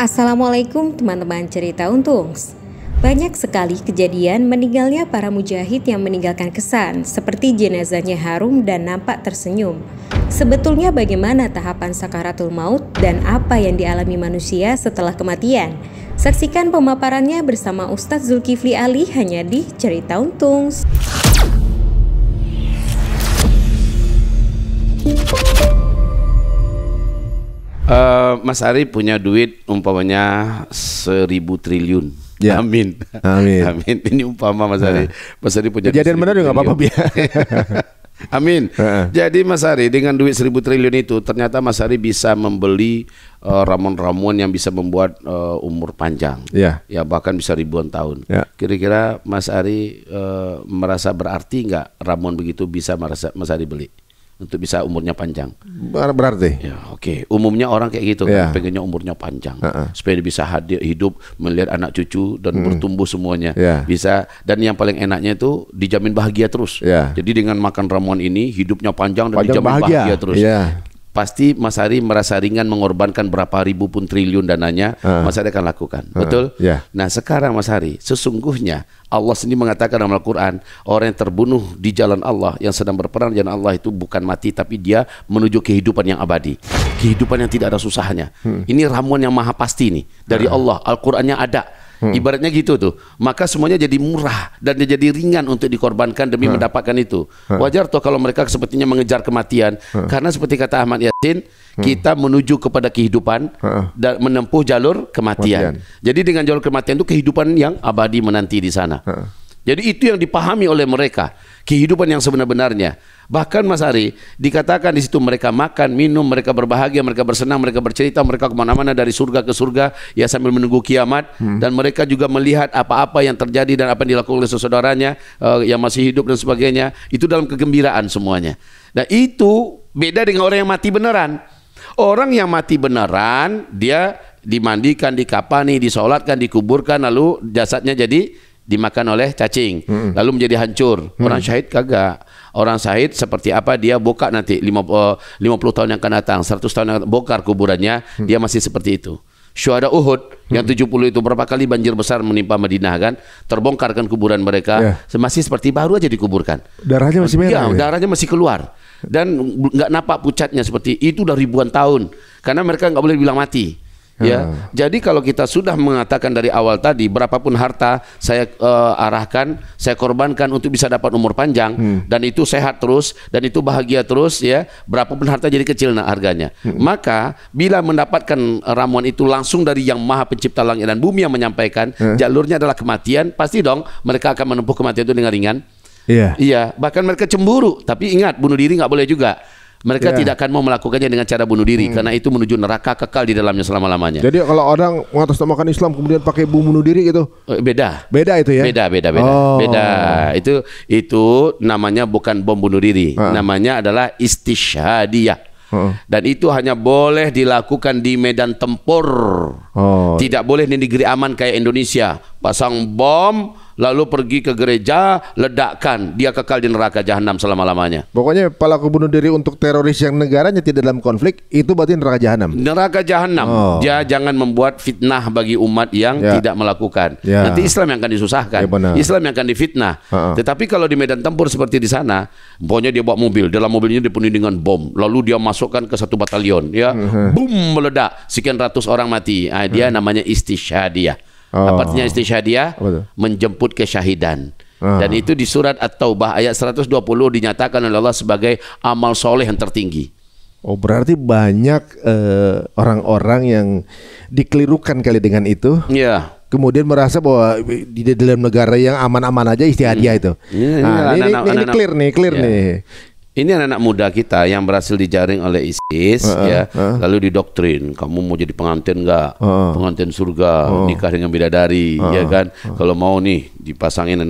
Assalamualaikum teman-teman cerita untung. Banyak sekali kejadian meninggalnya para mujahid yang meninggalkan kesan, seperti jenazahnya harum dan nampak tersenyum. Sebetulnya bagaimana tahapan sakaratul maut dan apa yang dialami manusia setelah kematian? Saksikan pemaparannya bersama Ustadz Zulkifli Ali hanya di Cerita untung. Uh, Mas Ari punya duit umpamanya seribu triliun. Ya. Amin. Amin. Amin. Ini umpama Mas Ari. Ya. Mas Ari punya Kejadian benar juga apa-apa biar. Amin. uh Jadi Mas Ari dengan duit seribu triliun itu ternyata Mas Ari bisa membeli uh, eh, ramuan-ramuan yang bisa membuat uh, umur panjang. Yeah. Ya bahkan bisa ribuan tahun. Ya. Kira-kira Mas Ari uh, merasa berarti nggak ramuan begitu bisa merasa Mas Ari beli? untuk bisa umurnya panjang. Ber berarti. Ya, oke. Okay. Umumnya orang kayak gitu, kan, ya. pengennya umurnya panjang uh -uh. supaya bisa hadir hidup melihat anak cucu dan hmm. bertumbuh semuanya. Yeah. Bisa dan yang paling enaknya itu dijamin bahagia terus. Yeah. Jadi dengan makan ramuan ini hidupnya panjang dan panjang dijamin bahagia, bahagia terus. Yeah pasti Mas Ari merasa ringan mengorbankan berapa ribu pun triliun dananya, uh. Mas Ari akan lakukan. Uh. Betul? Yeah. Nah, sekarang Mas Ari, sesungguhnya Allah sendiri mengatakan dalam Al-Qur'an, orang yang terbunuh di jalan Allah, yang sedang berperang di jalan Allah itu bukan mati tapi dia menuju kehidupan yang abadi, kehidupan yang tidak ada susahnya. Hmm. Ini ramuan yang maha pasti nih dari uh. Allah. Al-Qur'annya ada Hmm. Ibaratnya gitu tuh. Maka semuanya jadi murah dan jadi ringan untuk dikorbankan demi hmm. mendapatkan itu. Hmm. Wajar tuh kalau mereka sepertinya mengejar kematian hmm. karena seperti kata Ahmad Yasin, hmm. kita menuju kepada kehidupan hmm. dan menempuh jalur kematian. kematian. Jadi dengan jalur kematian itu kehidupan yang abadi menanti di sana. Hmm. Jadi itu yang dipahami oleh mereka, kehidupan yang sebenarnya. Bahkan Mas Ari, dikatakan di situ mereka makan, minum, mereka berbahagia, mereka bersenang, mereka bercerita, mereka kemana-mana dari surga ke surga, ya sambil menunggu kiamat. Hmm. Dan mereka juga melihat apa-apa yang terjadi dan apa yang dilakukan oleh saudaranya uh, yang masih hidup dan sebagainya. Itu dalam kegembiraan semuanya. Nah itu beda dengan orang yang mati beneran. Orang yang mati beneran, dia dimandikan, dikapani, disolatkan, dikuburkan, lalu jasadnya jadi dimakan oleh cacing hmm. lalu menjadi hancur hmm. orang syahid kagak orang syahid seperti apa dia buka nanti 50, 50 eh, tahun yang akan datang 100 tahun yang akan bokar kuburannya hmm. dia masih seperti itu syuhada Uhud yang hmm. 70 itu berapa kali banjir besar menimpa Madinah kan terbongkarkan kuburan mereka yeah. masih seperti baru aja dikuburkan darahnya masih merah ya, ya? darahnya masih keluar dan nggak napak pucatnya seperti itu udah ribuan tahun karena mereka nggak boleh bilang mati Ya. Hmm. Jadi kalau kita sudah mengatakan dari awal tadi berapapun harta saya uh, arahkan, saya korbankan untuk bisa dapat umur panjang hmm. dan itu sehat terus dan itu bahagia terus ya. Berapapun harta jadi kecil nah harganya. Hmm. Maka bila mendapatkan ramuan itu langsung dari yang Maha Pencipta langit dan bumi yang menyampaikan, hmm. jalurnya adalah kematian, pasti dong mereka akan menempuh kematian itu dengan ringan. Iya. Iya, bahkan mereka cemburu, tapi ingat bunuh diri nggak boleh juga. Mereka yeah. tidak akan mau melakukannya dengan cara bunuh diri hmm. karena itu menuju neraka kekal di dalamnya selama-lamanya. Jadi kalau orang mengatasnamakan Islam kemudian pakai bom bunuh diri gitu? Eh, beda. Beda itu ya? Beda, beda, beda. Oh. Beda. Itu itu namanya bukan bom bunuh diri. Uh Namanya adalah istishadiyah. -uh. Dan itu hanya boleh dilakukan di medan tempur. Oh. Tidak boleh di negeri aman kayak Indonesia. Pasang bom lalu pergi ke gereja, ledakan, dia kekal di neraka jahanam selama-lamanya. Pokoknya pelaku bunuh diri untuk teroris yang negaranya tidak dalam konflik itu berarti neraka jahanam. Neraka jahanam. Oh. Dia jangan membuat fitnah bagi umat yang ya. tidak melakukan. Ya. Nanti Islam yang akan disusahkan. Ya, Islam yang akan difitnah. Ha -ha. Tetapi kalau di medan tempur seperti di sana, pokoknya dia bawa mobil, dalam mobilnya dipenuhi dengan bom, lalu dia masukkan ke satu batalion, ya, uh -huh. boom meledak, sekian ratus orang mati. Nah, dia uh -huh. namanya istishadiah. Oh. Ah. Lafadznya istishhadiyah menjemput kesyahidan. Oh. Dan itu di surat At-Taubah ayat 120 dinyatakan oleh Allah sebagai amal soleh yang tertinggi. Oh berarti banyak orang eh, orang-orang yang dikelirukan kali dengan itu. Iya. Yeah. Kemudian merasa bahwa di dalam negara yang aman-aman aja istihadiah hmm. itu. Yeah, nah, yeah, ini, ini, ini clear nih, clear yeah. nih ini anak-anak muda kita yang berhasil dijaring oleh ISIS uh, ya, uh. lalu didoktrin, kamu mau jadi pengantin nggak? Uh, pengantin surga, uh, nikah dengan bidadari, uh, ya kan? Uh, Kalau mau nih dipasangin,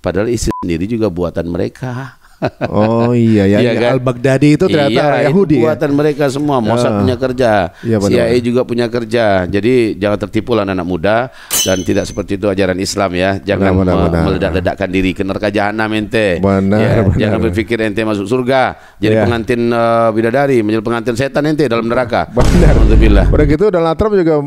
padahal ISIS sendiri juga buatan mereka. Oh iya ya, iya, kan? Al Baghdadi itu ternyata iya, Yahudi buatan ya? mereka semua. Mossad uh, punya kerja, iya, CIA juga punya kerja. Jadi jangan tertipu lah anak, muda dan tidak seperti itu ajaran Islam ya. Jangan benar, benar, meledak-ledakkan diri ke neraka jahanam ente. Benar, ya, benar. Jangan berpikir ente masuk surga. Jadi yeah. pengantin uh, bidadari, menjadi pengantin setan ente dalam neraka. Benar. Alhamdulillah. Udah gitu Donald Trump juga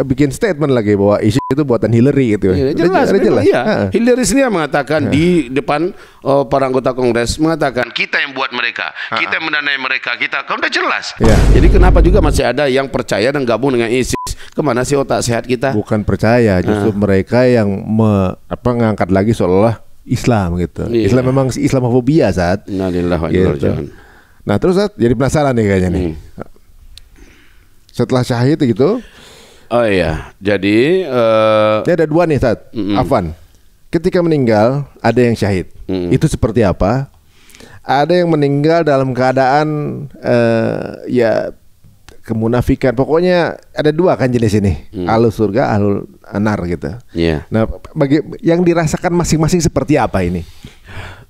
bikin statement lagi bahwa isu itu buatan Hillary gitu. Ya, jelas, jelas. jelas. Iya. Hillary sendiri mengatakan ya. di depan uh, para anggota Kongres mengatakan kita yang buat mereka, kita yang mendanai mereka, kita Kamu udah jelas. Ya. Jadi kenapa juga masih ada yang percaya dan gabung dengan ISIS? Kemana sih otak sehat kita? Bukan percaya, justru ha. mereka yang me, apa ngangkat lagi seolah Islam gitu. Ya. Islam memang Islamofobia saat. Nah, gitu. nah terus saat jadi penasaran nih kayaknya nih. Hmm. Setelah syahid gitu, Oh iya, jadi uh, eh, ini ada dua nih saat mm -mm. Afan. Ketika meninggal ada yang syahid. Mm -mm. Itu seperti apa? Ada yang meninggal dalam keadaan uh, ya kemunafikan. Pokoknya ada dua kan jenis ini, mm. alu surga, alu anar gitu. Yeah. Nah, bagi yang dirasakan masing-masing seperti apa ini?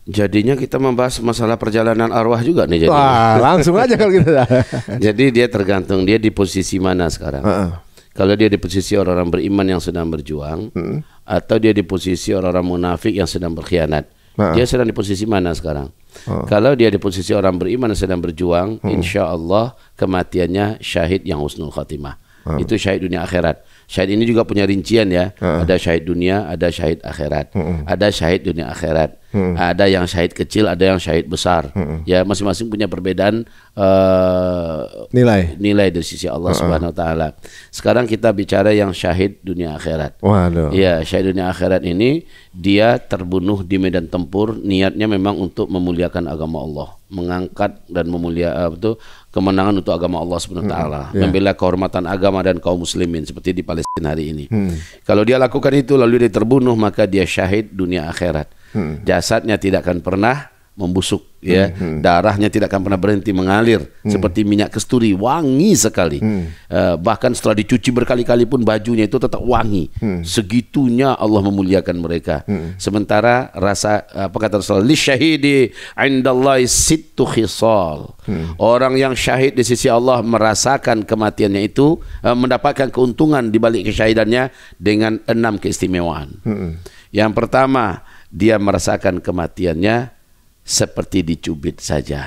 Jadinya kita membahas masalah perjalanan arwah juga nih. Jadinya. Wah, langsung aja kalau gitu. Jadi dia tergantung dia di posisi mana sekarang. Uh -uh kalau dia di posisi orang-orang beriman yang sedang berjuang hmm. atau dia di posisi orang-orang munafik yang sedang berkhianat. Nah. Dia sedang di posisi mana sekarang? Oh. Kalau dia di posisi orang beriman yang sedang berjuang, hmm. insya Allah kematiannya syahid yang husnul khatimah. Uh. Itu syahid dunia akhirat. Syahid ini juga punya rincian ya. Uh. Ada syahid dunia, ada syahid akhirat. Uh. Ada syahid dunia akhirat. Uh. Ada yang syahid kecil, ada yang syahid besar. Uh. Ya masing-masing punya perbedaan uh, nilai nilai dari sisi Allah uh. Subhanahu wa taala. Sekarang kita bicara yang syahid dunia akhirat. Waduh. Ya, syahid dunia akhirat ini dia terbunuh di medan tempur niatnya memang untuk memuliakan agama Allah, mengangkat dan memuliakan eh, itu kemenangan untuk agama Allah Subhanahu wa hmm. taala, hmm, ya. yeah. membela kehormatan agama dan kaum muslimin seperti di Palestina hari ini. Hmm. Kalau dia lakukan itu lalu dia terbunuh maka dia syahid dunia akhirat. Hmm. Jasadnya tidak akan pernah membusuk ya hmm, hmm, darahnya tidak akan pernah berhenti mengalir hmm. seperti minyak kesturi wangi sekali hmm. uh, bahkan setelah dicuci berkali-kali pun bajunya itu tetap wangi hmm. segitunya Allah memuliakan mereka hmm. sementara rasa eh, apa kata Rasulullah li syahidi indallahi sittu khisal hmm. orang yang syahid di sisi Allah merasakan kematiannya itu uh, mendapatkan keuntungan di balik kesyahidannya dengan enam keistimewaan hmm. yang pertama dia merasakan kematiannya seperti dicubit saja.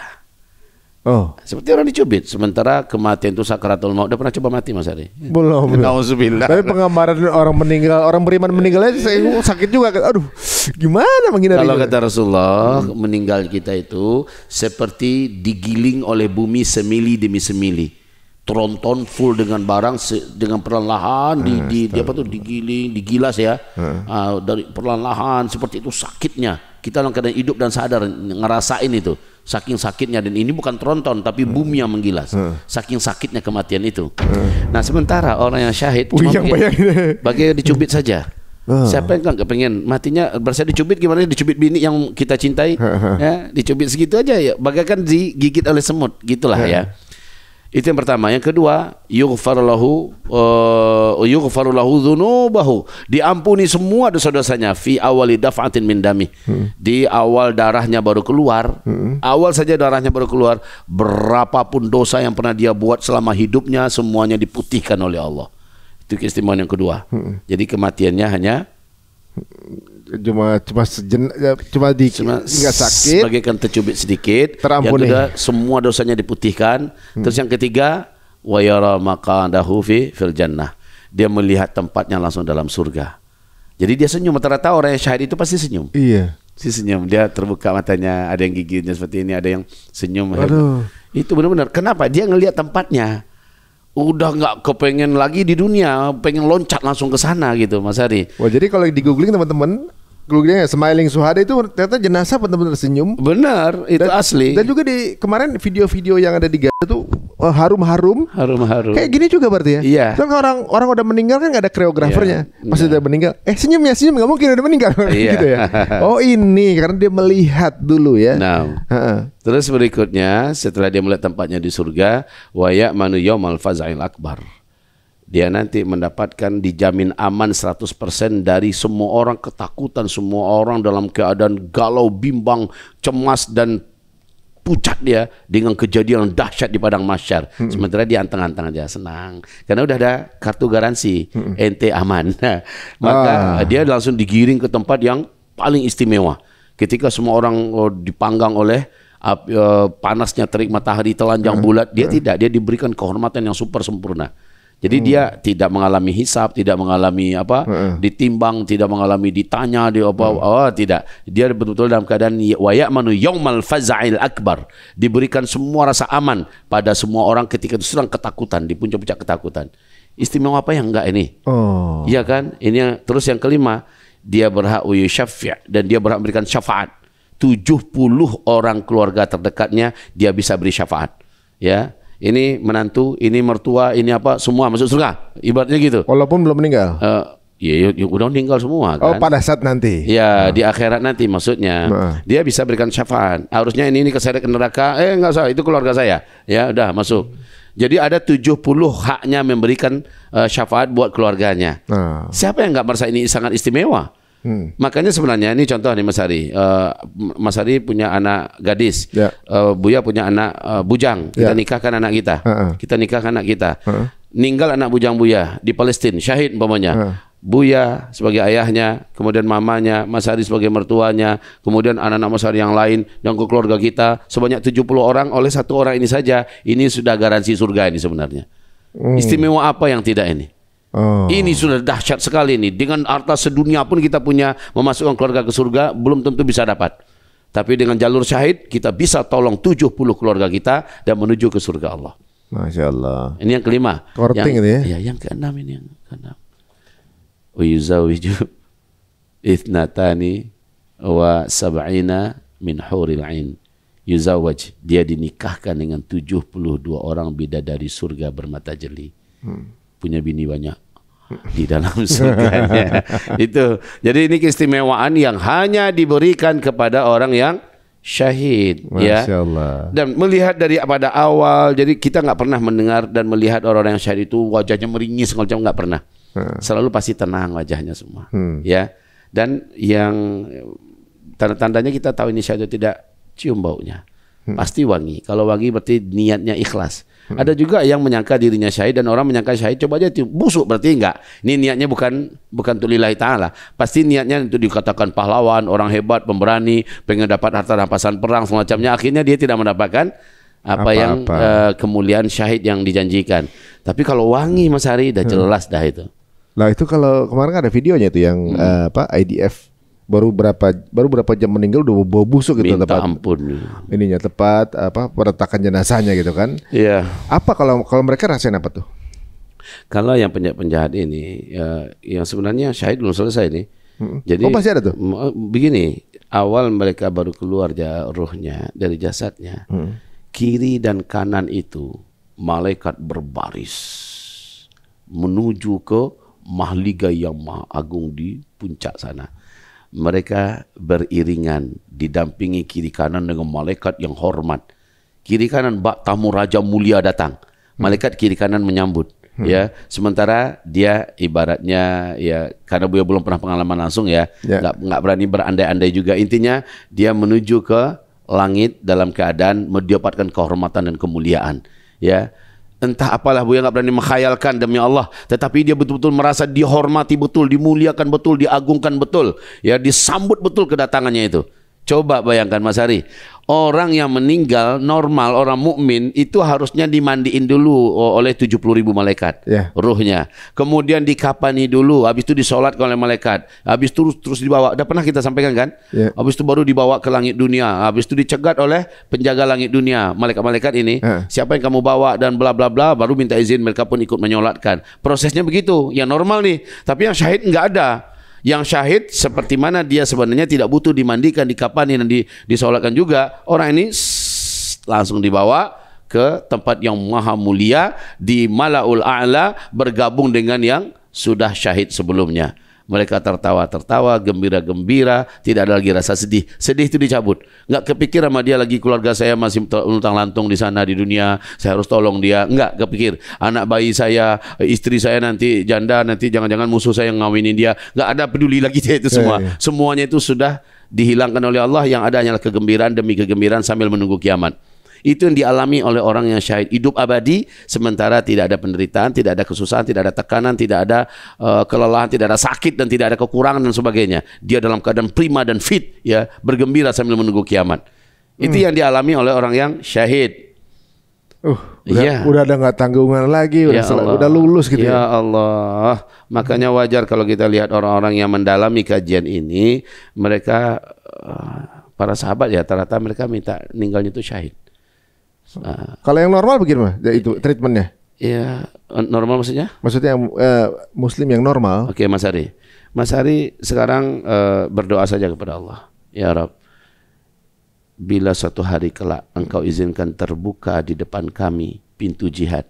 Oh, seperti orang dicubit. Sementara kematian itu sakaratul maut. Udah pernah coba mati Mas Ari? Belum. Nauzubillah. Tapi penggambaran orang meninggal, orang beriman meninggal aja saya sakit juga. Aduh, gimana menghindari? Kalau kata Rasulullah, hmm. meninggal kita itu seperti digiling oleh bumi semili demi semili. Tronton full dengan barang dengan perlahan di, di, di apa tuh digiling, digilas ya. Hmm. Uh, dari perlahan seperti itu sakitnya kita dalam keadaan hidup dan sadar ngerasain itu saking sakitnya dan ini bukan tronton tapi hmm. bumi yang menggilas hmm. saking sakitnya kematian itu hmm. nah sementara orang yang syahid Uy, oh, cuma bagi, bagi dicubit saja siapa yang kan kepengen matinya berasa dicubit gimana dicubit bini yang kita cintai ya dicubit segitu aja ya bagaikan digigit oleh semut gitulah ya itu yang pertama. Yang kedua, yughfar uh, eh, yughfar Diampuni semua dosa-dosanya fi awali daf'atin min dami. Hmm. Di awal darahnya baru keluar. Hmm. Awal saja darahnya baru keluar, berapapun dosa yang pernah dia buat selama hidupnya semuanya diputihkan oleh Allah. Itu keistimewaan yang kedua. Hmm. Jadi kematiannya hanya cuma cuma sejen ya, cuma di nggak enggak sakit bagaikan tercubit sedikit terampuni yang kedua semua dosanya diputihkan hmm. terus yang ketiga wa yara dahufi fi fil jannah dia melihat tempatnya langsung dalam surga jadi dia senyum rata-rata orang yang syahid itu pasti senyum iya si senyum dia terbuka matanya ada yang giginya seperti ini ada yang senyum Aduh. itu benar-benar kenapa dia ngelihat tempatnya udah nggak kepengen lagi di dunia, pengen loncat langsung ke sana gitu, Mas Hari. Wah, jadi kalau di googling teman-teman Glugdenya Smiling Suhada itu ternyata jenazah benar-benar senyum. Benar, itu dan, asli. Dan juga di kemarin video-video yang ada di Gaza itu eh, harum-harum. Harum-harum. Kayak gini juga berarti ya. Iya. Kan orang orang udah meninggal kan gak ada koreografernya. Iya. Pasti udah meninggal, eh senyum ya senyum nggak mungkin udah meninggal iya. gitu ya. Oh ini karena dia melihat dulu ya. Nah. Ha -ha. Terus berikutnya setelah dia melihat tempatnya di surga, wayak manu yaumal fazail akbar dia nanti mendapatkan dijamin aman 100% dari semua orang ketakutan, semua orang dalam keadaan galau, bimbang, cemas dan pucat dia dengan kejadian dahsyat di padang masyar. Hmm. Sementara dia anteng-anteng aja senang karena udah ada kartu garansi hmm. ente aman. maka ah. dia langsung digiring ke tempat yang paling istimewa. Ketika semua orang oh, dipanggang oleh eh, panasnya terik matahari telanjang hmm. bulat, dia hmm. tidak, dia diberikan kehormatan yang super sempurna. Jadi hmm. dia tidak mengalami hisap, tidak mengalami apa, hmm. ditimbang, tidak mengalami ditanya, di apa, hmm. oh tidak. Dia betul-betul dalam keadaan ya, wayak manu yaumal fazail akbar. Diberikan semua rasa aman pada semua orang ketika itu sedang ketakutan, di puncak-puncak ketakutan. Istimewa apa yang enggak ini? Oh. Iya kan? Ini yang, terus yang kelima, dia berhak uyusyafya dan dia berhak memberikan syafaat. 70 orang keluarga terdekatnya dia bisa beri syafaat. Ya ini menantu, ini mertua, ini apa, semua masuk surga. Ibaratnya gitu. Walaupun belum meninggal. Uh, Ya, ya, udah meninggal semua oh, kan. Oh, pada saat nanti. Ya, nah. di akhirat nanti maksudnya. Nah. Dia bisa berikan syafaat. Harusnya ini ini keseret ke neraka. Eh, enggak usah, itu keluarga saya. Ya, udah masuk. Jadi ada 70 haknya memberikan uh, syafaat buat keluarganya. Nah. Siapa yang enggak merasa ini sangat istimewa? Hmm. Makanya sebenarnya ini contoh nih Mas Hari. Uh, eh, Mas Hari punya anak gadis. Yeah. Ya. Uh, Buya punya anak uh, bujang. Kita yeah. nikahkan anak kita. Uh -uh. Kita nikahkan anak kita. Uh -uh. Ninggal anak bujang Buya di Palestina, syahid umpamanya. Uh -uh. Buya sebagai ayahnya, kemudian mamanya, Mas Hari sebagai mertuanya, kemudian anak-anak Mas Hari yang lain, yang keluarga kita sebanyak 70 orang oleh satu orang ini saja, ini sudah garansi surga ini sebenarnya. Hmm. Istimewa apa yang tidak ini? Oh. Ini sudah dahsyat sekali ini Dengan harta sedunia pun kita punya memasukkan keluarga ke surga belum tentu bisa dapat. Tapi dengan jalur syahid kita bisa tolong 70 keluarga kita dan menuju ke surga Allah. Masya Allah. Ini yang kelima. Korting yang, ini ya? ya? yang keenam ini yang keenam. Uyuzawiju ithnatani wa sab'ina min huril ain. Yuzawaj. Dia dinikahkan dengan 72 orang bidadari surga bermata jeli. Hmm. Punya bini banyak di dalam surganya. itu. Jadi ini keistimewaan yang hanya diberikan kepada orang yang syahid Masya ya. Allah. Dan melihat dari pada awal jadi kita nggak pernah mendengar dan melihat orang-orang yang syahid itu wajahnya meringis macam nggak pernah. Hmm. Selalu pasti tenang wajahnya semua. Hmm. Ya. Dan yang tanda-tandanya kita tahu ini syahid tidak cium baunya. Hmm. Pasti wangi. Kalau wangi berarti niatnya ikhlas. Hmm. Ada juga yang menyangka dirinya syahid dan orang menyangka syahid coba aja busuk berarti enggak. Ini niatnya bukan bukan tuh taala. Pasti niatnya itu dikatakan pahlawan, orang hebat, pemberani, pengen dapat harta rampasan perang semacamnya. Akhirnya dia tidak mendapatkan apa, apa yang apa. Uh, eh, kemuliaan syahid yang dijanjikan. Tapi kalau wangi Mas Hari udah hmm. jelas hmm. dah itu. Nah itu kalau kemarin kan ada videonya itu yang hmm. uh, apa IDF baru berapa baru berapa jam meninggal udah bau busuk gitu Minta tepat ampun ininya tepat apa peretakan jenazahnya gitu kan iya apa kalau kalau mereka rasain apa tuh kalau yang penjahat-penjahat ini ya, yang sebenarnya syahid belum selesai nih hmm. jadi oh pasti ada tuh eh, begini awal mereka baru keluar ya ruhnya dari jasadnya hmm. kiri dan kanan itu malaikat berbaris menuju ke mahligai yang maha agung di puncak sana mereka beriringan, didampingi kiri kanan dengan malaikat yang hormat. Kiri kanan bak tamu raja mulia datang. Hmm. Malaikat kiri kanan menyambut. Hmm. Ya, sementara dia ibaratnya ya karena beliau belum pernah pengalaman langsung ya, ya. nggak yeah. berani berandai-andai juga. Intinya dia menuju ke langit dalam keadaan mendapatkan kehormatan dan kemuliaan. Ya, entah apalah Buya nggak berani mengkhayalkan demi Allah tetapi dia betul-betul merasa dihormati betul dimuliakan betul diagungkan betul ya disambut betul kedatangannya itu Coba bayangkan Mas Hari, orang yang meninggal normal orang mukmin itu harusnya dimandiin dulu oleh 70 ribu malaikat yeah. ruhnya kemudian dikapani dulu habis itu disolat oleh malaikat habis itu terus, terus dibawa udah pernah kita sampaikan kan yeah. habis itu baru dibawa ke langit dunia habis itu dicegat oleh penjaga langit dunia malaikat-malaikat ini Yeah. siapa yang kamu bawa dan bla bla bla baru minta izin mereka pun ikut menyolatkan prosesnya begitu ya normal nih tapi yang syahid nggak ada yang syahid seperti mana dia sebenarnya tidak butuh dimandikan, dikapani dan disolatkan juga. Orang ini langsung dibawa ke tempat yang maha mulia di Malaul A'la bergabung dengan yang sudah syahid sebelumnya. Mereka tertawa-tertawa, gembira-gembira, tidak ada lagi rasa sedih. Sedih itu dicabut. Enggak kepikir sama dia lagi keluarga saya masih utang lantung di sana di dunia, saya harus tolong dia. Enggak kepikir. Anak bayi saya, istri saya nanti janda, nanti jangan-jangan musuh saya yang ngawinin dia. Enggak ada peduli lagi dia itu iya, semua. Yeah, yeah. Semuanya itu sudah dihilangkan oleh Allah yang ada hanyalah kegembiraan demi kegembiraan sambil menunggu kiamat. Itu yang dialami oleh orang yang syahid. Hidup abadi sementara tidak ada penderitaan, tidak ada kesusahan, tidak ada tekanan, tidak ada uh, kelelahan, tidak ada sakit dan tidak ada kekurangan dan sebagainya. Dia dalam keadaan prima dan fit ya, bergembira sambil menunggu kiamat. Itu hmm. yang dialami oleh orang yang syahid. Uh, udah, ya. udah ada nggak tanggungan lagi, udah ya udah lulus gitu ya. Ya Allah, makanya wajar kalau kita lihat orang-orang yang mendalami kajian ini, mereka eh, para sahabat ya ternyata mereka minta ninggalnya itu syahid. Ah. Kalau yang normal bagaimana? Ya, itu treatmentnya? Ya normal maksudnya? Maksudnya uh, Muslim yang normal. Oke okay, Mas Ari, Mas Ari sekarang uh, berdoa saja kepada Allah. Ya Rob, bila suatu hari kelak Engkau izinkan terbuka di depan kami pintu jihad,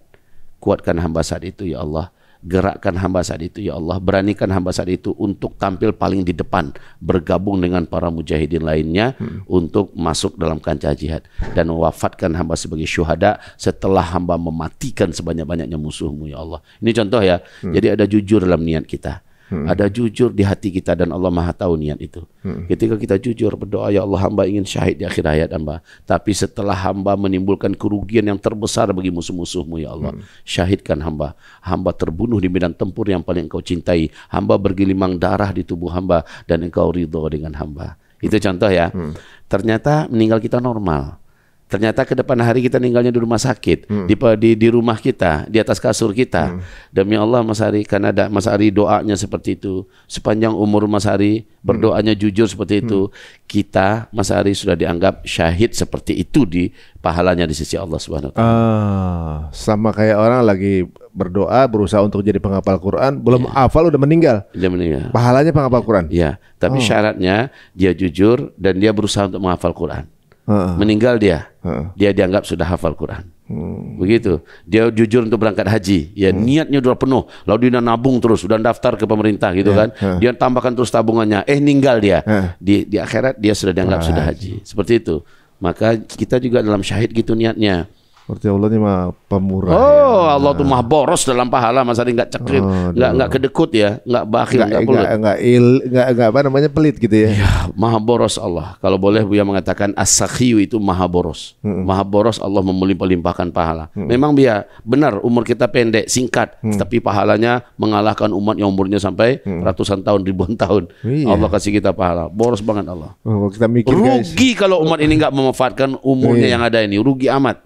kuatkan hamba saat itu ya Allah Gerakkan hamba saat itu ya Allah, beranikan hamba saat itu untuk tampil paling di depan, bergabung dengan para mujahidin lainnya hmm. untuk masuk dalam kancah jihad dan wafatkan hamba sebagai syuhada setelah hamba mematikan sebanyak-banyaknya musuhmu ya Allah. Ini contoh ya. Hmm. Jadi ada jujur dalam niat kita. Hmm. Ada jujur di hati kita dan Allah Maha tahu niat itu. Hmm. Ketika kita jujur berdoa ya Allah hamba ingin syahid di akhir hayat hamba. Tapi setelah hamba menimbulkan kerugian yang terbesar bagi musuh-musuhmu ya Allah, hmm. syahidkan hamba. Hamba terbunuh di medan tempur yang paling engkau cintai. Hamba bergelimang darah di tubuh hamba dan engkau ridho dengan hamba. Itu contoh ya. Hmm. Ternyata meninggal kita normal. Ternyata ke depan hari kita ninggalnya di rumah sakit, hmm. di, di rumah kita, di atas kasur kita. Hmm. Demi Allah Mas Ari karena ada Mas Ari doanya seperti itu, sepanjang umur Mas Ari hmm. berdoanya hmm. jujur seperti hmm. itu, hmm. kita Mas Ari sudah dianggap syahid seperti itu di pahalanya di sisi Allah Subhanahu wa taala. Ah, sama kayak orang lagi berdoa berusaha untuk jadi penghafal Quran, belum ya. hafal udah meninggal. Dia meninggal. Pahalanya penghafal Quran. ya tapi oh. syaratnya dia jujur dan dia berusaha untuk menghafal Quran uh meninggal dia, uh dia dianggap sudah hafal Quran. Hmm. Begitu. Dia jujur untuk berangkat haji. Ya hmm. niatnya sudah penuh. Lalu dia nabung terus, sudah daftar ke pemerintah gitu yeah. kan. Yeah. Dia tambahkan terus tabungannya. Eh ninggal dia. Yeah. Di di akhirat dia sudah dianggap sudah haji. Seperti itu. Maka kita juga dalam syahid gitu niatnya. Berarti Allah ini mah pemurah. Oh, ya. Allah tuh nah. mah boros dalam pahala, Mas Adi nggak cekrit, oh, nggak oh, nggak kedekut ya, nggak bakhil, nggak pelit. Nggak il, nggak nggak apa namanya pelit gitu ya. ya maha boros Allah. Kalau boleh Buya mengatakan as-sakhiyu itu maha boros. Hmm. Maha boros Allah memelimpahkan limpahkan pahala. Hmm. Memang Buya, benar umur kita pendek, singkat, hmm. tapi pahalanya mengalahkan umat yang umurnya sampai hmm. ratusan tahun, ribuan tahun. Iya. Allah kasih kita pahala. Boros banget Allah. Oh, kita mikir, rugi guys. kalau umat ini nggak memanfaatkan umurnya iya. yang ada ini, rugi amat.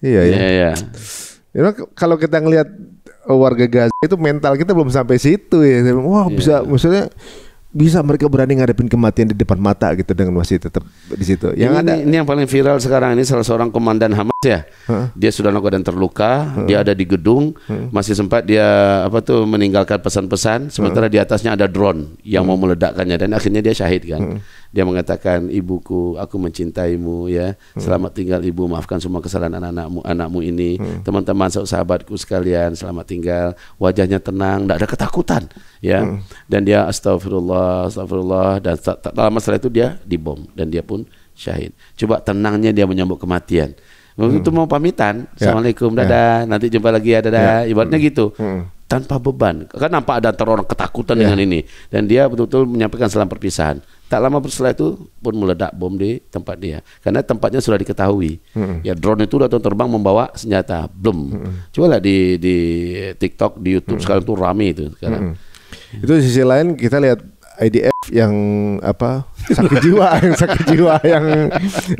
Iya, iya. Yeah, ya. Iya. kalau kita ngelihat uh, warga Gaza itu mental kita belum sampai situ ya. Wah, yeah. bisa maksudnya bisa mereka berani ngadepin kematian di depan mata gitu dengan masih tetap di situ. Yang ini, ada ini yang paling viral sekarang ini salah seorang komandan Hamas ya. Huh? Dia sudah luka dan terluka, huh? dia ada di gedung, huh? masih sempat dia apa tuh meninggalkan pesan-pesan sementara huh? di atasnya ada drone yang huh? mau meledakkannya dan akhirnya dia syahid kan. Huh? dia mengatakan ibuku aku mencintaimu ya hmm. selamat tinggal ibu maafkan semua kesalahan anak-anakmu anakmu ini teman hmm. teman-teman sahabatku sekalian selamat tinggal wajahnya tenang tidak ada ketakutan ya hmm. dan dia astagfirullah astagfirullah dan tak, lama setelah itu dia dibom dan dia pun syahid coba tenangnya dia menyambut kematian Waktu hmm. itu mau pamitan, ya. assalamualaikum, ya. dadah, ya. nanti jumpa lagi ya, ya. dadah. Ya. Ibaratnya hmm. gitu, hmm. tanpa beban. Kan nampak ada teror ketakutan ya. dengan ini, dan dia betul-betul menyampaikan salam perpisahan. Tak lama setelah itu pun meledak bom di tempat dia. Karena tempatnya sudah diketahui. Hmm. Ya drone itu datang terbang membawa senjata. Belum. Hmm. Coba lah di di TikTok, di YouTube hmm. sekarang itu rame itu sekarang. Hmm. Itu sisi lain kita lihat IDF yang apa sakit jiwa yang sakit jiwa yang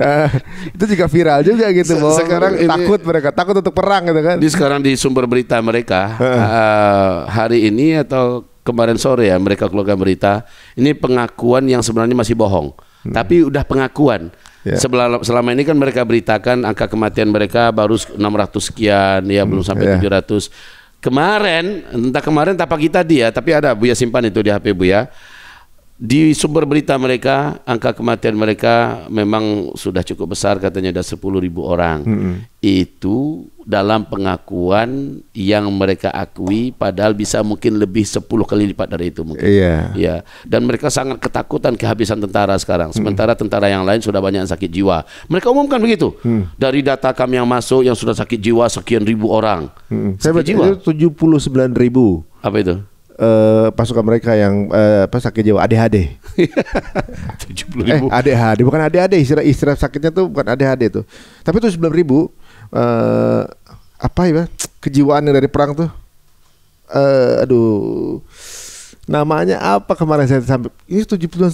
uh, itu juga viral juga gitu sekarang ini, takut mereka takut untuk perang gitu kan di sekarang di sumber berita mereka uh, hari ini atau kemarin sore ya mereka keluarkan berita ini pengakuan yang sebenarnya masih bohong hmm. tapi udah pengakuan Yeah. Sebelum, selama ini kan mereka beritakan angka kematian mereka baru 600 sekian ya hmm, belum sampai yeah. 700. Kemarin entah kemarin tak kita dia tapi ada Buya simpan itu di HP Buya di sumber berita mereka, angka kematian mereka memang sudah cukup besar, katanya ada 10 ribu orang. -hmm. Itu dalam pengakuan yang mereka akui, padahal bisa mungkin lebih 10 kali lipat dari itu mungkin. Iya. Yeah. Ya. Dan mereka sangat ketakutan kehabisan tentara sekarang. Sementara -hmm. tentara yang lain sudah banyak yang sakit jiwa. Mereka umumkan begitu. Mm. Dari data kami yang masuk, yang sudah sakit jiwa sekian ribu orang. Mm. Sakit Saya baca jiwa. itu 79 ribu. Apa itu? uh, pasukan mereka yang uh, apa sakit jiwa ADHD. 70 ribu. Eh, ADHD bukan ADHD istirahat istilah sakitnya tuh bukan ADHD tuh. Tapi tuh 9 ribu uh, apa ya kejiwaan yang dari perang tuh. Uh, aduh namanya apa kemarin saya sampai ini tujuh puluh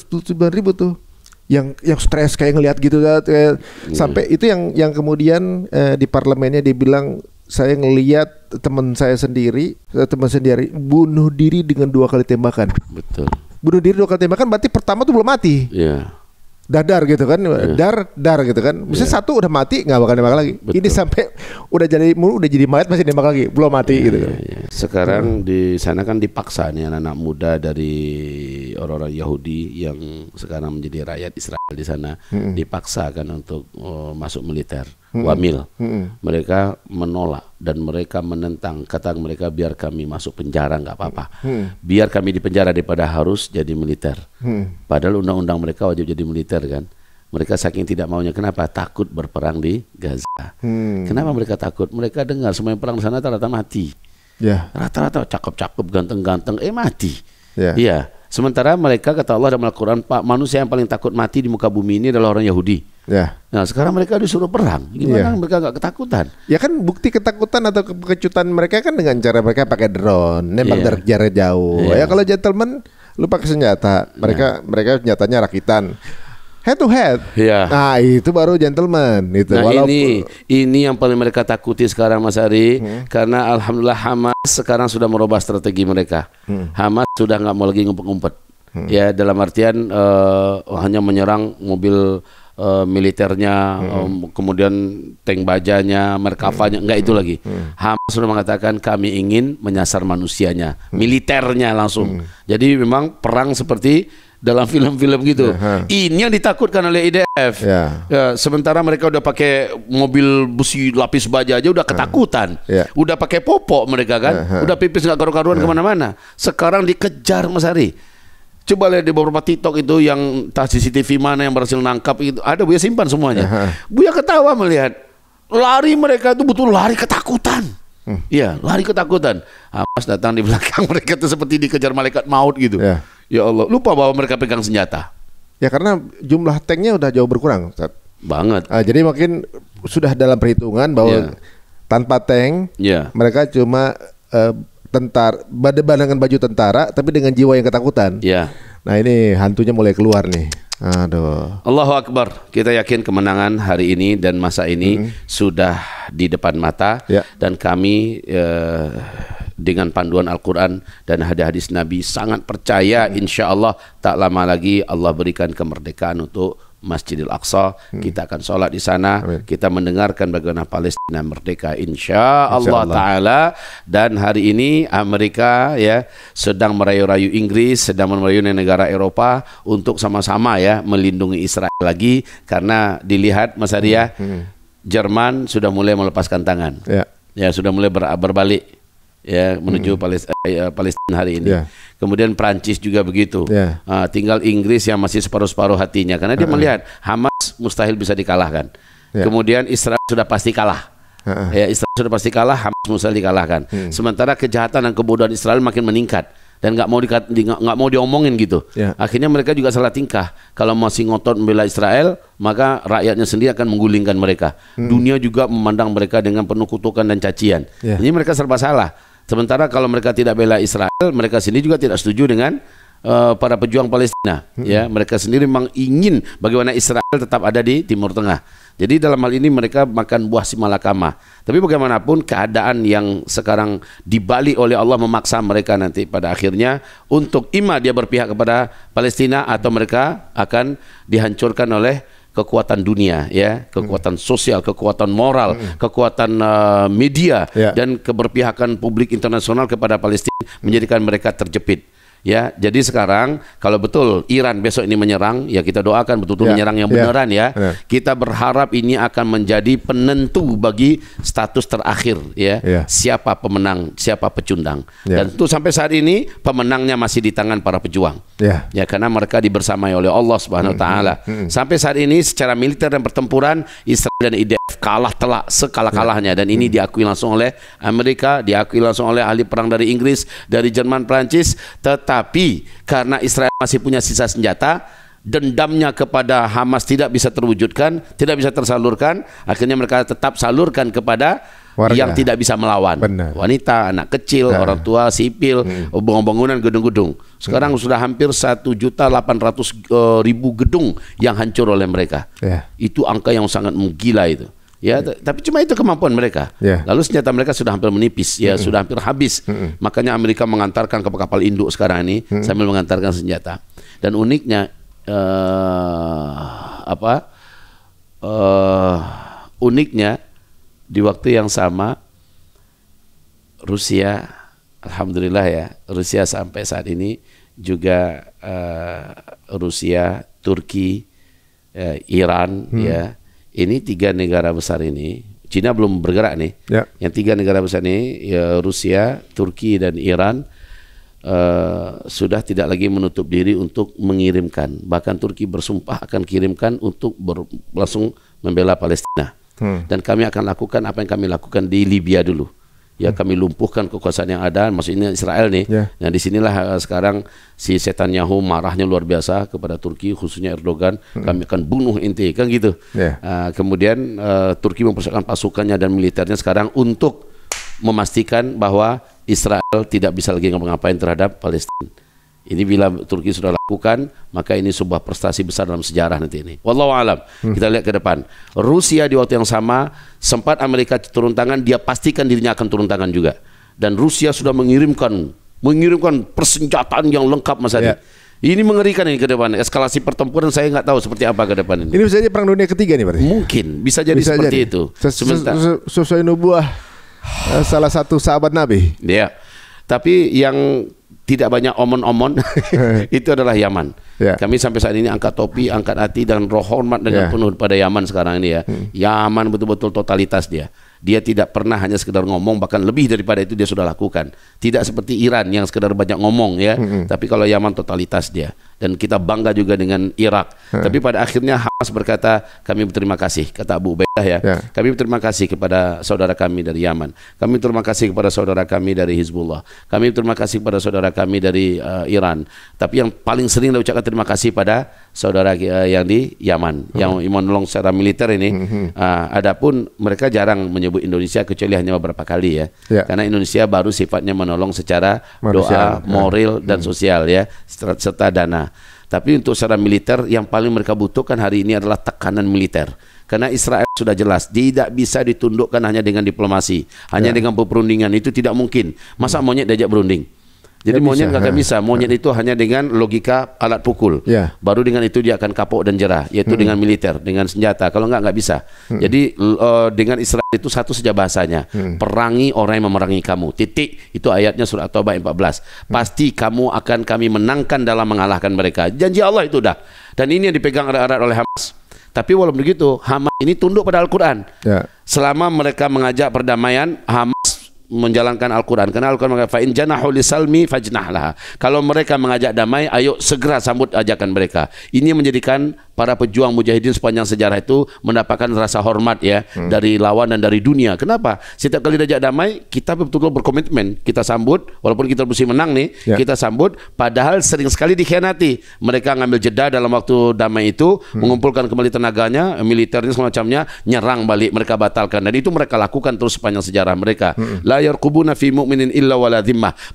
ribu tuh yang yang stres kayak ngelihat gitu kayak, yeah. sampai itu yang yang kemudian eh, di parlemennya dibilang saya ngeliat teman saya sendiri, eh, teman sendiri bunuh diri dengan dua kali tembakan. Betul. Bunuh diri dua kali tembakan berarti pertama tuh belum mati. Iya. Yeah. Dadar gitu kan, yeah. dar dar gitu kan. Misalnya yeah. satu udah mati nggak bakal nembak lagi. Betul. Ini sampai udah jadi mulu udah jadi mayat masih nembak lagi, belum mati yeah, gitu. Kan. Yeah, yeah. Sekarang hmm. di sana kan dipaksa nih anak-anak muda dari orang-orang Yahudi yang sekarang menjadi rakyat Israel di sana hmm. kan untuk oh, masuk militer hmm. wamil. Hmm. Mereka menolak dan mereka menentang. Kata mereka biar kami masuk penjara nggak apa-apa. Hmm. Biar kami di penjara daripada harus jadi militer. Hmm. Padahal undang-undang mereka wajib jadi militer kan. Mereka saking tidak maunya kenapa takut berperang di Gaza. Hmm. Kenapa mereka takut? Mereka dengar semua yang perang di sana rata-rata mati. Yeah. Rata-rata cakep-cakep, ganteng-ganteng, eh mati. Ya. Iya. Yeah. yeah. Sementara mereka kata Allah dalam Al-Quran, Pak manusia yang paling takut mati di muka bumi ini adalah orang Yahudi. Ya. Nah sekarang mereka disuruh perang, gimana ya. mereka nggak ketakutan? Ya kan bukti ketakutan atau kekecutan mereka kan dengan cara mereka pakai drone, nembak dari iya. jarak jauh. Ya. Ya kalau gentleman lupa pakai senjata, mereka ya. mereka senjatanya rakitan head to head. Ya. Nah, itu baru gentleman itu. Nah, Walaupun... ini ini yang paling mereka takuti sekarang Mas Ari hmm. karena alhamdulillah Hamas sekarang sudah merubah strategi mereka. Hmm. Hamas sudah nggak mau lagi ngumpet-ngumpet. Hmm. Ya, dalam artian uh, hanya menyerang mobil uh, militernya, hmm. um, kemudian tank bajanya, merkavanya, hmm. enggak itu lagi. Hmm. Hamas sudah mengatakan kami ingin menyasar manusianya, hmm. militernya langsung. Hmm. Jadi memang perang seperti dalam film-film gitu. Uh-huh. Ini yang ditakutkan oleh IDF. Yeah. Ya, sementara mereka udah pakai mobil busi lapis baja aja udah ketakutan. Uh-huh. Ya. Yeah. Udah pakai popok mereka kan. Uh-huh. Udah pipis nggak karu-karuan uh-huh. kemana-mana. Sekarang dikejar Mas Hari. Coba lihat di beberapa TikTok itu yang tas CCTV mana yang berhasil nangkap itu ada Buya simpan semuanya. Uh-huh. Buya ketawa melihat lari mereka itu betul lari ketakutan. Hmm. Iya, hmm. lari ketakutan. Hamas ah, datang di belakang mereka itu seperti dikejar malaikat maut gitu. Yeah. Ya Allah, lupa bahwa mereka pegang senjata. Ya karena jumlah tanknya udah jauh berkurang, Ustaz. Banget. Uh, jadi makin sudah dalam perhitungan bahwa yeah. tanpa tank, yeah. mereka cuma uh, eh, badan dengan baju tentara, tapi dengan jiwa yang ketakutan. Yeah. Nah ini hantunya mulai keluar nih. Aduh. Allahu Akbar. Kita yakin kemenangan hari ini dan masa ini hmm. sudah di depan mata yeah. dan kami. Uh, dengan panduan Al-Quran dan hadis-hadis Nabi sangat percaya hmm. insya Allah tak lama lagi Allah berikan kemerdekaan untuk Masjidil Aqsa hmm. kita akan sholat di sana Amin. kita mendengarkan bagaimana Palestina merdeka insya Allah, insya Allah. Taala dan hari ini Amerika ya sedang merayu-rayu Inggris sedang merayu negara Eropa untuk sama-sama ya melindungi Israel lagi karena dilihat Mas Arya hmm. hmm. Jerman sudah mulai melepaskan tangan ya, ya sudah mulai ber berbalik ya menuju hmm. Palestina, eh, ya, Palestina hari ini. Yeah. Kemudian Prancis juga begitu. Yeah. Ya. Uh, tinggal Inggris yang masih separuh-separuh hatinya karena dia uh -uh. melihat Hamas mustahil bisa dikalahkan. Yeah. Kemudian Israel sudah pasti kalah. Uh -uh. Ya Israel sudah pasti kalah, Hamas mustahil dikalahkan. Hmm. Sementara kejahatan dan kebodohan Israel makin meningkat dan nggak mau nggak mau diomongin gitu. Yeah. Akhirnya mereka juga salah tingkah. Kalau masih ngotot membela Israel, maka rakyatnya sendiri akan menggulingkan mereka. Hmm. Dunia juga memandang mereka dengan penuh kutukan dan cacian. Yeah. Ini mereka serba salah. Sementara kalau mereka tidak bela Israel, mereka sendiri juga tidak setuju dengan uh, para pejuang Palestina. Hmm. Ya, mereka sendiri memang ingin bagaimana Israel tetap ada di Timur Tengah. Jadi dalam hal ini mereka makan buah si malakama. Tapi bagaimanapun keadaan yang sekarang dibalik oleh Allah memaksa mereka nanti pada akhirnya untuk ima dia berpihak kepada Palestina atau mereka akan dihancurkan oleh kekuatan dunia ya, kekuatan hmm. sosial, kekuatan moral, hmm. kekuatan uh, media yeah. dan keberpihakan publik internasional kepada Palestina hmm. menjadikan mereka terjepit. Ya, jadi sekarang kalau betul Iran besok ini menyerang, ya kita doakan betul-betul ya, menyerang yang ya, beneran ya. ya. Kita berharap ini akan menjadi penentu bagi status terakhir ya. ya. Siapa pemenang, siapa pecundang. Ya. Dan itu sampai saat ini pemenangnya masih di tangan para pejuang. Ya, ya karena mereka dibersamai oleh Allah Subhanahu wa hmm, hmm, taala. Hmm, hmm, Sampai saat ini secara militer dan pertempuran Israel dan IDF kalah telak sekalah-kalahnya ya. dan ini hmm. diakui langsung oleh Amerika, diakui langsung oleh ahli perang dari Inggris, dari Jerman, Prancis, tetap. Tetapi karena Israel masih punya sisa senjata, dendamnya kepada Hamas tidak bisa terwujudkan, tidak bisa tersalurkan, akhirnya mereka tetap salurkan kepada Warga. yang tidak bisa melawan. Benar. Wanita, anak kecil, nah. orang tua, sipil, hmm. bangunan gedung-gedung. Sekarang hmm. sudah hampir satu juta delapan eh, ribu gedung yang hancur oleh mereka. Yeah. Itu angka yang sangat menggila itu. Ya, tapi cuma itu kemampuan mereka. Yeah. Lalu senjata mereka sudah hampir menipis, ya -hmm. sudah hampir habis. -hmm. Makanya Amerika mengantarkan ke kapal induk sekarang ini -hmm. sambil mengantarkan senjata. Dan uniknya uh, apa? Uh, uniknya di waktu yang sama Rusia, alhamdulillah ya, Rusia sampai saat ini juga uh, Rusia, Turki, uh, Iran, hmm. ya ini tiga negara besar ini Cina belum bergerak nih. Ya. Yang tiga negara besar ini ya Rusia, Turki dan Iran uh, sudah tidak lagi menutup diri untuk mengirimkan. Bahkan Turki bersumpah akan kirimkan untuk ber, langsung membela Palestina. Hmm. Dan kami akan lakukan apa yang kami lakukan di Libya dulu ya kami lumpuhkan kekuasaan yang ada maksudnya Israel nih yeah. nah disinilah eh, sekarang si setan Netanyahu marahnya luar biasa kepada Turki khususnya Erdogan mm. kami akan bunuh inti kan gitu yeah. Ya. uh, kemudian uh, Turki mempersiapkan pasukannya dan militernya sekarang untuk memastikan bahwa Israel tidak bisa lagi ngapa-ngapain terhadap Palestina ini bila Turki sudah lakukan, maka ini sebuah prestasi besar dalam sejarah nanti ini. Wallahu alam. Hmm. Kita lihat ke depan. Rusia di waktu yang sama sempat Amerika turun tangan, dia pastikan dirinya akan turun tangan juga. Dan Rusia sudah mengirimkan mengirimkan persenjataan yang lengkap Mas Adi. Yeah. Ini mengerikan ini ke depan. Eskalasi pertempuran saya nggak tahu seperti apa ke depan ini. Ini bisa jadi perang dunia ketiga nih berarti. Mungkin bisa jadi bisa seperti jadi. itu. Sementara sesuai nubuah eh, salah satu sahabat Nabi. Iya. Tapi yang tidak banyak omon-omon eh. itu adalah Yaman. Yeah. Kami sampai saat ini angkat topi, angkat hati dan roh hormat dengan yeah. penuh pada Yaman sekarang ini ya. Hmm. Yaman betul-betul totalitas dia. Dia tidak pernah hanya sekedar ngomong bahkan lebih daripada itu dia sudah lakukan. Tidak seperti Iran yang sekedar banyak ngomong ya, hmm. tapi kalau Yaman totalitas dia dan kita bangga juga dengan Irak. Hmm. Tapi pada akhirnya Hamas berkata, kami berterima kasih, kata Abu Ubaidah ya. Yeah. Kami berterima kasih kepada saudara kami dari Yaman. Kami berterima kasih kepada saudara kami dari Hizbullah. Kami berterima kasih kepada saudara kami dari uh, Iran. Tapi yang paling sering saya ucapkan terima kasih pada saudara uh, yang di Yaman, hmm. yang menolong secara militer ini. Hmm. Uh, adapun mereka jarang menyebut Indonesia kecuali hanya beberapa kali ya. Yeah. Karena Indonesia baru sifatnya menolong secara Manusia, doa, moral hmm. dan sosial ya, serta dana. Tapi untuk secara militer yang paling mereka butuhkan hari ini adalah tekanan militer. Karena Israel sudah jelas tidak bisa ditundukkan hanya dengan diplomasi, hanya ya. dengan perundingan itu tidak mungkin. Masa monyet diajak berunding? Jadi gak monyet nggak bisa. Monyet itu hanya dengan logika alat pukul. Ya. Baru dengan itu dia akan kapok dan jerah, yaitu hmm. dengan militer, dengan senjata. Kalau nggak nggak bisa. Hmm. Jadi uh, dengan Israel itu satu saja bahasanya. Hmm. Perangi orang yang memerangi kamu. Titik itu ayatnya surat Taubah 14. Hmm. Pasti kamu akan kami menangkan dalam mengalahkan mereka. Janji Allah itu dah. Dan ini yang dipegang erat-erat oleh Hamas. Tapi walaupun begitu, Hamas ini tunduk pada Al-Quran. Ya. Selama mereka mengajak perdamaian, Hamas menjalankan Al-Quran. Karena Al-Quran mengatakan, فَإِنْ جَنَحُوا لِسَلْمِ Kalau mereka mengajak damai, ayo segera sambut ajakan mereka. Ini menjadikan para pejuang mujahidin sepanjang sejarah itu mendapatkan rasa hormat ya hmm. dari lawan dan dari dunia. Kenapa? Setiap kali diajak damai, kita betul-betul berkomitmen, kita sambut walaupun kita mesti menang nih, yeah. kita sambut padahal sering sekali dikhianati. Mereka ngambil jeda dalam waktu damai itu, hmm. mengumpulkan kembali tenaganya, militernya semacamnya, nyerang balik, mereka batalkan. Dan itu mereka lakukan terus sepanjang sejarah mereka. Layar hmm. La yarqubuna fi mu'minin illa wala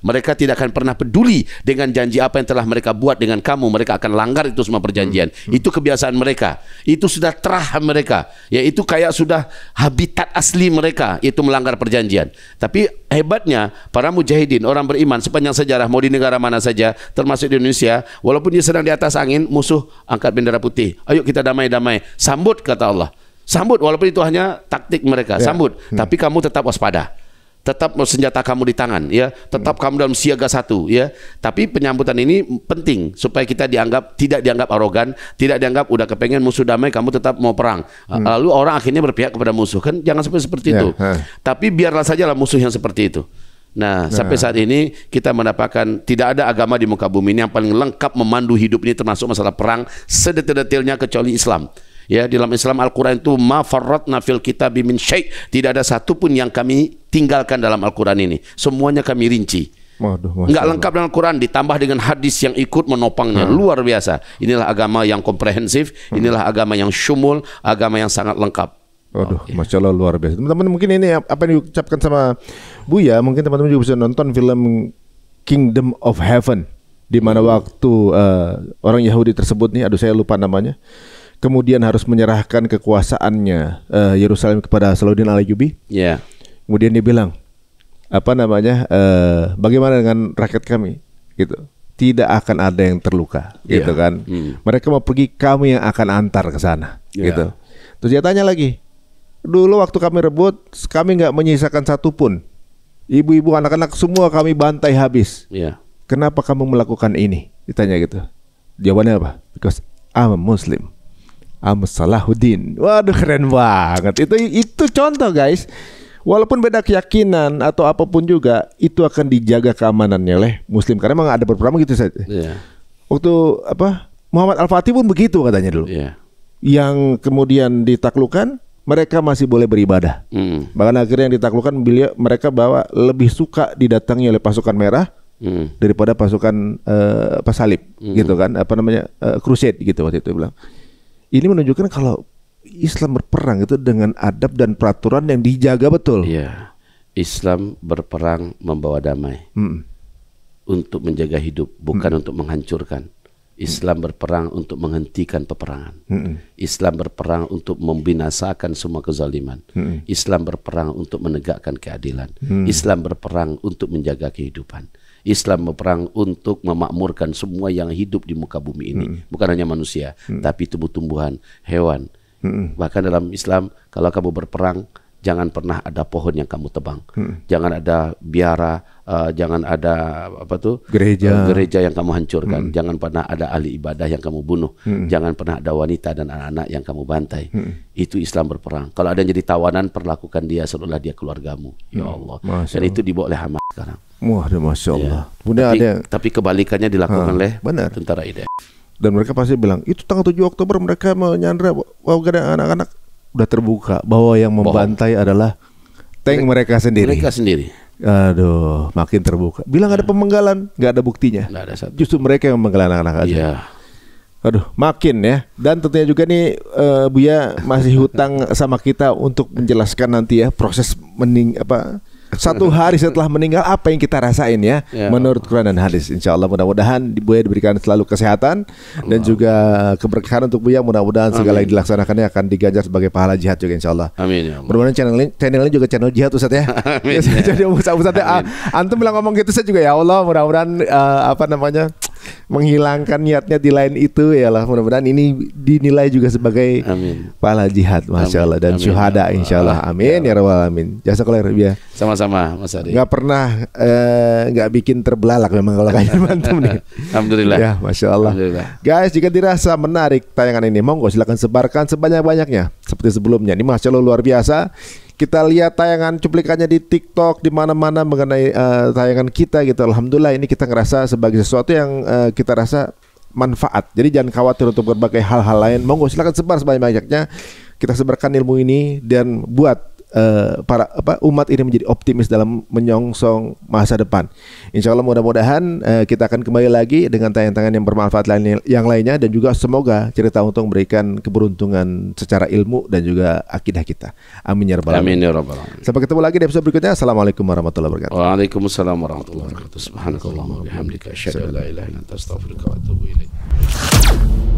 Mereka tidak akan pernah peduli dengan janji apa yang telah mereka buat dengan kamu. Mereka akan langgar itu semua perjanjian. Hmm. Itu kebiasaan kebiasaan mereka. Itu sudah terah mereka, yaitu kayak sudah habitat asli mereka, itu melanggar perjanjian. Tapi hebatnya para mujahidin, orang beriman sepanjang sejarah mau di negara mana saja, termasuk di Indonesia, walaupun dia sedang di atas angin, musuh angkat bendera putih. Ayo kita damai-damai, sambut kata Allah. Sambut walaupun itu hanya taktik mereka, ya. sambut. Hmm. Tapi kamu tetap waspada tetap senjata kamu di tangan ya tetap hmm. kamu dalam siaga satu ya tapi penyambutan ini penting supaya kita dianggap tidak dianggap arogan tidak dianggap udah kepengen musuh damai kamu tetap mau perang hmm. lalu orang akhirnya berpihak kepada musuh kan jangan sampai seperti yeah. itu huh. tapi biarlah saja lah musuh yang seperti itu Nah, nah, sampai saat ini kita mendapatkan tidak ada agama di muka bumi ini yang paling lengkap memandu hidup ini termasuk masalah perang sedetil-detilnya kecuali Islam. Ya, di dalam Islam Al-Qur'an itu ma farratna fil kitabi min syai'. Tidak ada satu pun yang kami tinggalkan dalam Al-Qur'an ini. Semuanya kami rinci. Waduh, nggak lengkap dengan Quran ditambah dengan hadis yang ikut menopangnya hmm. luar biasa inilah agama yang komprehensif hmm. inilah agama yang syumul agama yang sangat lengkap Waduh, oh, masya Allah luar biasa. Teman-teman mungkin ini apa yang diucapkan sama Bu ya mungkin teman-teman juga bisa nonton film Kingdom of Heaven, di mana hmm. waktu uh, orang Yahudi tersebut nih, aduh saya lupa namanya, kemudian harus menyerahkan kekuasaannya eh, Yerusalem uh, kepada Saladin Al-Ayyubi. Iya. Yeah. Kemudian dia bilang, apa namanya? Uh, bagaimana dengan rakyat kami? Gitu. Tidak akan ada yang terluka, yeah. gitu kan? Hmm. Mereka mau pergi, kami yang akan antar ke sana, yeah. gitu. Terus dia tanya lagi, dulu waktu kami rebut, kami nggak menyisakan satu pun. Ibu-ibu, anak-anak semua kami bantai habis. Yeah. Kenapa kamu melakukan ini? Ditanya gitu. Jawabannya apa? Because I'm a Muslim. Amsalahuddin. Waduh keren banget. Itu itu contoh guys. Walaupun beda keyakinan atau apapun juga, itu akan dijaga keamanannya oleh Muslim. Karena memang ada beberapa gitu saja. Iya. Yeah. Waktu apa Muhammad Al Fatih pun begitu katanya dulu. Yeah. Yang kemudian ditaklukkan, mereka masih boleh beribadah. Mm. Bahkan akhirnya yang ditaklukkan beliau mereka bawa lebih suka didatangi oleh pasukan merah mm. daripada pasukan uh, eh, pasalib, mm. gitu kan? Apa namanya uh, crusade gitu waktu itu bilang. Ini menunjukkan kalau Islam berperang itu dengan adab dan peraturan yang dijaga betul. Iya. Islam berperang membawa damai. hmm. Untuk menjaga hidup, bukan hmm. untuk menghancurkan. Islam berperang untuk menghentikan peperangan. Mm. Islam berperang untuk membinasakan semua kezaliman. Mm. Islam berperang untuk menegakkan keadilan. Mm. Islam berperang untuk menjaga kehidupan. Islam berperang untuk memakmurkan semua yang hidup di muka bumi ini, hmm. bukan hanya manusia, hmm. tapi tumbuh-tumbuhan, hewan. Hmm. Bahkan dalam Islam, kalau kamu berperang, jangan pernah ada pohon yang kamu tebang, hmm. jangan ada biara, uh, jangan ada apa tuh eh, gereja, uh, gereja yang kamu hancurkan, hmm. jangan pernah ada ahli ibadah yang kamu bunuh, hmm. jangan pernah ada wanita dan anak-anak yang kamu bantai. Hmm. Itu Islam berperang. Kalau ada yang jadi tawanan, perlakukan dia seolah dia keluargamu. Ya hmm. Ya Allah. Masya Allah. Dan itu dibawa oleh Hamas sekarang. Wah, masya ya. Allah. Ya. tapi, ada yang, tapi kebalikannya dilakukan ha, ah, oleh benar. tentara IDF. Dan mereka pasti bilang itu tanggal 7 Oktober mereka menyandra warga anak-anak udah terbuka bahwa yang membantai Bohong. adalah tank mereka sendiri. Mereka sendiri. Aduh, makin terbuka. Bilang ya. ada pemenggalan, nggak ada buktinya. Nggak ada satu. Justru mereka yang menggalan anak-anak aja. Ya. Aduh, makin ya. Dan tentunya juga nih uh, Buya masih hutang sama kita untuk menjelaskan nanti ya proses mening apa satu hari setelah meninggal apa yang kita rasain ya, ya. menurut Quran dan hadis. Insya Allah mudah-mudahan Buya diberikan selalu kesehatan Allah. dan juga keberkahan untuk Buya. Mudah-mudahan segala yang dilaksanakannya akan diganjar sebagai pahala jihad juga Insya Allah. Amin. Ya mudah channel ini, channel ini juga channel jihad Ustaz ya. Amin. Ya, jadi Ustaz, Ustaz, Ustaz ya, antum bilang ngomong gitu saya juga ya Allah mudah-mudahan uh, apa namanya menghilangkan niatnya di lain itu ya lah mudah-mudahan ini dinilai juga sebagai amin. pahala jihad masya Allah dan amin. syuhada insya Allah ya amin ya rabbal alamin jasa kelar ya sama-sama Mas Adi nggak pernah eh, nggak eh, bikin terbelalak memang kalau kayak mantep nih alhamdulillah ya masya Allah guys jika dirasa menarik tayangan ini monggo silahkan sebarkan sebanyak-banyaknya seperti sebelumnya ini masya Allah luar biasa kita lihat tayangan cuplikannya di TikTok di mana-mana mengenai uh, tayangan kita gitu. Alhamdulillah ini kita ngerasa sebagai sesuatu yang uh, kita rasa manfaat. Jadi jangan khawatir untuk berbagai hal-hal lain. Monggo silakan sebar sebanyak-banyaknya. Kita sebarkan ilmu ini dan buat uh, para apa umat ini menjadi optimis dalam menyongsong masa depan. Insya Allah mudah-mudahan uh, kita akan kembali lagi dengan tayangan-tayangan yang bermanfaat lain yang lainnya dan juga semoga cerita untung memberikan keberuntungan secara ilmu dan juga akidah kita. Amin ya rabbal ya alamin. ya alamin. Sampai ketemu lagi di episode berikutnya. Assalamualaikum warahmatullahi wabarakatuh. Waalaikumsalam warahmatullahi wabarakatuh. Subhanakallahumma wa asyhadu an la ilaha illa anta astaghfiruka wa atubu ilaik.